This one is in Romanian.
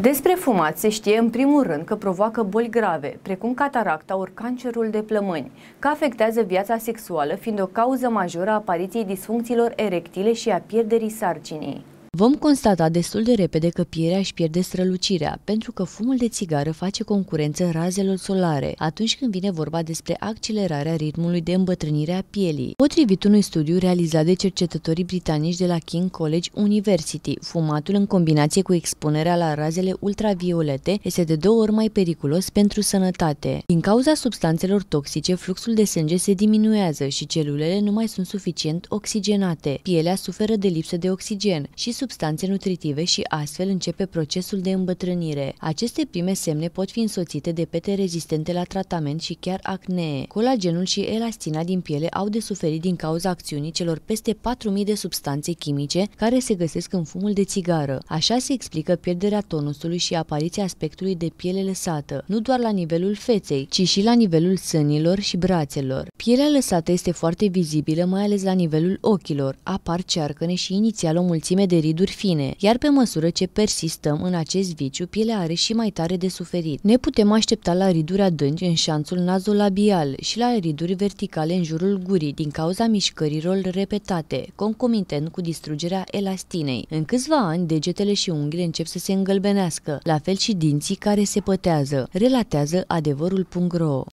Despre fumat se știe în primul rând că provoacă boli grave, precum cataracta ori cancerul de plămâni, că afectează viața sexuală fiind o cauză majoră a apariției disfuncțiilor erectile și a pierderii sarcinii. Vom constata destul de repede că pierea își pierde strălucirea, pentru că fumul de țigară face concurență razelor solare, atunci când vine vorba despre accelerarea ritmului de îmbătrânire a pielii. Potrivit unui studiu realizat de cercetătorii britanici de la King College University, fumatul în combinație cu expunerea la razele ultraviolete este de două ori mai periculos pentru sănătate. Din cauza substanțelor toxice, fluxul de sânge se diminuează și celulele nu mai sunt suficient oxigenate. Pielea suferă de lipsă de oxigen și substanțe nutritive și astfel începe procesul de îmbătrânire. Aceste prime semne pot fi însoțite de pete rezistente la tratament și chiar acnee. Colagenul și elastina din piele au de suferit din cauza acțiunii celor peste 4.000 de substanțe chimice care se găsesc în fumul de țigară. Așa se explică pierderea tonusului și apariția aspectului de piele lăsată, nu doar la nivelul feței, ci și la nivelul sânilor și brațelor. Pielea lăsată este foarte vizibilă, mai ales la nivelul ochilor. Apar cearcăne și inițial o mulțime de griduri fine, iar pe măsură ce persistăm în acest viciu, pielea are și mai tare de suferit. Ne putem aștepta la riduri adânci în șanțul nazolabial și la riduri verticale în jurul gurii din cauza mișcărilor repetate, concomitent cu distrugerea elastinei. În câțiva ani, degetele și unghiile încep să se îngălbenească, la fel și dinții care se pătează, relatează adevărul.ro.